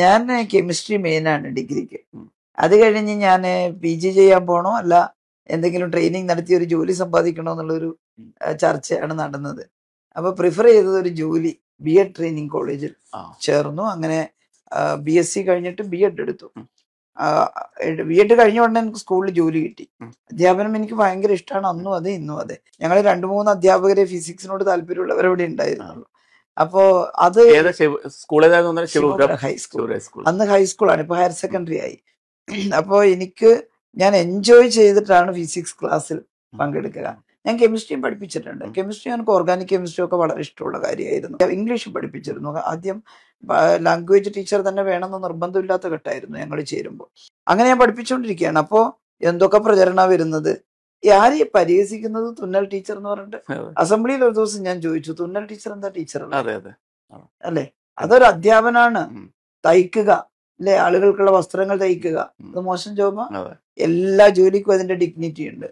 ഞാൻ കെമിസ്ട്രി മെയിനാണ് ഡിഗ്രിക്ക് അത് കഴിഞ്ഞ് ഞാൻ പി ജി ചെയ്യാൻ പോകണോ അല്ല എന്തെങ്കിലും ട്രെയിനിങ് നടത്തി ഒരു ജോലി സമ്പാദിക്കണോ എന്നുള്ളൊരു ചർച്ചയാണ് നടന്നത് അപ്പോൾ പ്രിഫർ ചെയ്തത് ഒരു ജോലി ബി എഡ് ട്രെയിനിങ് കോളേജിൽ ചേർന്നു അങ്ങനെ ബി എസ് സി കഴിഞ്ഞിട്ട് ബി എഡ് എടുത്തു ബി എഡ് കഴിഞ്ഞ ഉടനെ എനിക്ക് സ്കൂളിൽ ജോലി കിട്ടി അധ്യാപനം എനിക്ക് ഭയങ്കര ഇഷ്ടമാണ് അന്നും അതെ ഇന്നും അതെ ഞങ്ങൾ രണ്ട് മൂന്ന് അധ്യാപകരെ ഫിസിക്സിനോട് താല്പര്യമുള്ളവരവിടെ ഉണ്ടായിരുന്നുള്ളൂ അപ്പോ അത് ഹൈസ്കൂൾ അന്ന് ഹൈസ്കൂളാണ് ഇപ്പൊ ഹയർ സെക്കൻഡറി ആയി അപ്പോ എനിക്ക് ഞാൻ എൻജോയ് ചെയ്തിട്ടാണ് ഫിസിക്സ് ക്ലാസ്സിൽ പങ്കെടുക്കുക ഞാൻ കെമിസ്ട്രിയും പഠിപ്പിച്ചിട്ടുണ്ട് കെമിസ്ട്രി എനിക്ക് ഓർഗാനിക് കെമിസ്ട്രി ഒക്കെ വളരെ ഇഷ്ടമുള്ള കാര്യമായിരുന്നു ഇംഗ്ലീഷ് പഠിപ്പിച്ചിരുന്നു ആദ്യം ലാംഗ്വേജ് ടീച്ചർ തന്നെ വേണമെന്ന് നിർബന്ധമില്ലാത്ത ഘട്ടമായിരുന്നു ഞങ്ങൾ ചേരുമ്പോൾ അങ്ങനെ ഞാൻ പഠിപ്പിച്ചുകൊണ്ടിരിക്കുകയാണ് അപ്പോൾ എന്തൊക്കെ പ്രചരണ വരുന്നത് ആരെയെ പരിഹസിക്കുന്നത് തുന്നൽ ടീച്ചർ എന്ന് പറഞ്ഞിട്ട് അസംബ്ലിയിൽ ഒരു ദിവസം ഞാൻ ചോദിച്ചു തുന്നൽ ടീച്ചർ എന്താ ടീച്ചർ അതെ അതെ അല്ലെ അതൊരു അധ്യാപനാണ് തയ്ക്കുക അല്ലെ ആളുകൾക്കുള്ള വസ്ത്രങ്ങൾ തയ്ക്കുക അത് മോശം ജോബ എല്ലാ ജോലിക്കും അതിന്റെ ഡിഗ്നിറ്റി ഉണ്ട്